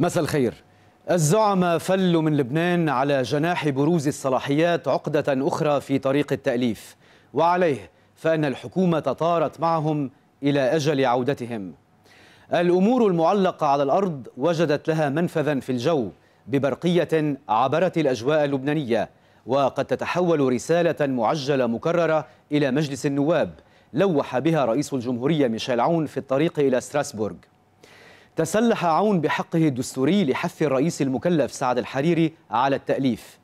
مساء الخير الزعماء فلوا من لبنان على جناح بروز الصلاحيات عقدة أخرى في طريق التأليف وعليه فإن الحكومة طارت معهم إلى أجل عودتهم الأمور المعلقة على الأرض وجدت لها منفذا في الجو ببرقية عبرت الأجواء اللبنانية وقد تتحول رسالة معجلة مكررة إلى مجلس النواب لوح بها رئيس الجمهورية ميشيل عون في الطريق إلى ستراسبورغ تسلح عون بحقه الدستوري لحث الرئيس المكلف سعد الحريري على التأليف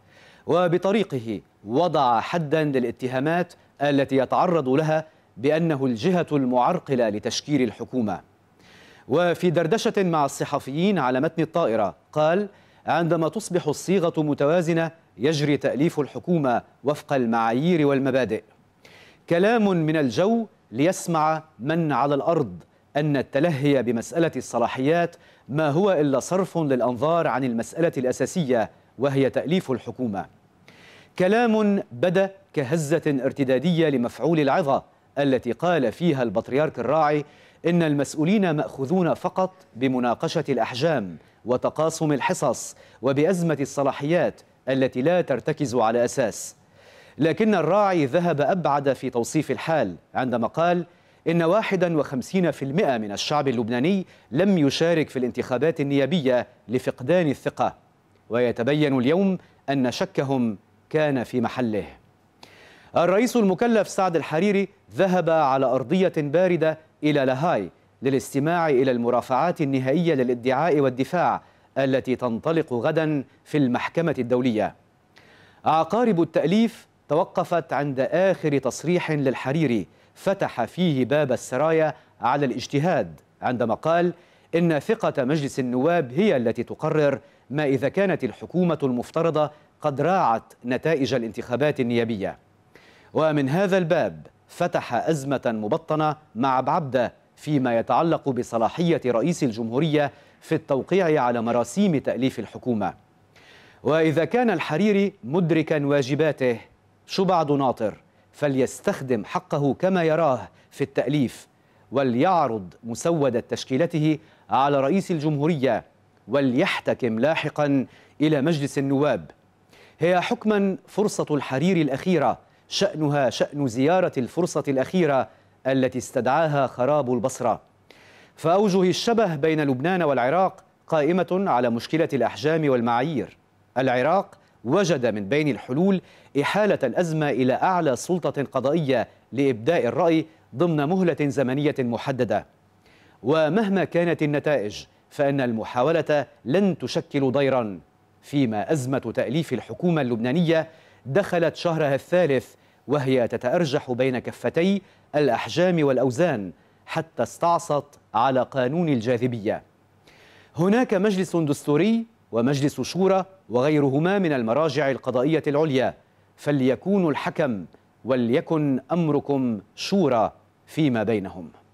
وبطريقه وضع حدا للاتهامات التي يتعرض لها بأنه الجهة المعرقلة لتشكيل الحكومة وفي دردشة مع الصحفيين على متن الطائرة قال عندما تصبح الصيغة متوازنة يجري تأليف الحكومة وفق المعايير والمبادئ كلام من الجو ليسمع من على الأرض أن التلهي بمسألة الصلاحيات ما هو إلا صرف للأنظار عن المسألة الأساسية وهي تأليف الحكومة كلام بدا كهزة ارتدادية لمفعول العظة التي قال فيها البطريرك الراعي إن المسؤولين مأخوذون فقط بمناقشة الأحجام وتقاسم الحصص وبأزمة الصلاحيات التي لا ترتكز على أساس لكن الراعي ذهب أبعد في توصيف الحال عندما قال إن 51% من الشعب اللبناني لم يشارك في الانتخابات النيابية لفقدان الثقة ويتبين اليوم أن شكهم كان في محله الرئيس المكلف سعد الحريري ذهب على أرضية باردة إلى لاهاي للاستماع إلى المرافعات النهائية للادعاء والدفاع التي تنطلق غدا في المحكمة الدولية عقارب التأليف توقفت عند آخر تصريح للحريري فتح فيه باب السرايا على الاجتهاد عندما قال إن ثقة مجلس النواب هي التي تقرر ما إذا كانت الحكومة المفترضة قد راعت نتائج الانتخابات النيابية ومن هذا الباب فتح أزمة مبطنة مع بعبدة فيما يتعلق بصلاحية رئيس الجمهورية في التوقيع على مراسيم تأليف الحكومة وإذا كان الحريري مدركا واجباته شو بعده ناطر فليستخدم حقه كما يراه في التأليف وليعرض مسودة تشكيلته على رئيس الجمهورية وليحتكم لاحقا إلى مجلس النواب هي حكما فرصة الحرير الأخيرة شأنها شأن زيارة الفرصة الأخيرة التي استدعاها خراب البصرة فأوجه الشبه بين لبنان والعراق قائمة على مشكلة الأحجام والمعايير العراق وجد من بين الحلول إحالة الأزمة إلى أعلى سلطة قضائية لإبداء الرأي ضمن مهلة زمنية محددة ومهما كانت النتائج فإن المحاولة لن تشكل ضيرا فيما أزمة تأليف الحكومة اللبنانية دخلت شهرها الثالث وهي تتأرجح بين كفتي الأحجام والأوزان حتى استعصت على قانون الجاذبية هناك مجلس دستوري ومجلس شورى وغيرهما من المراجع القضائية العليا فليكونوا الحكم وليكن أمركم شورى فيما بينهم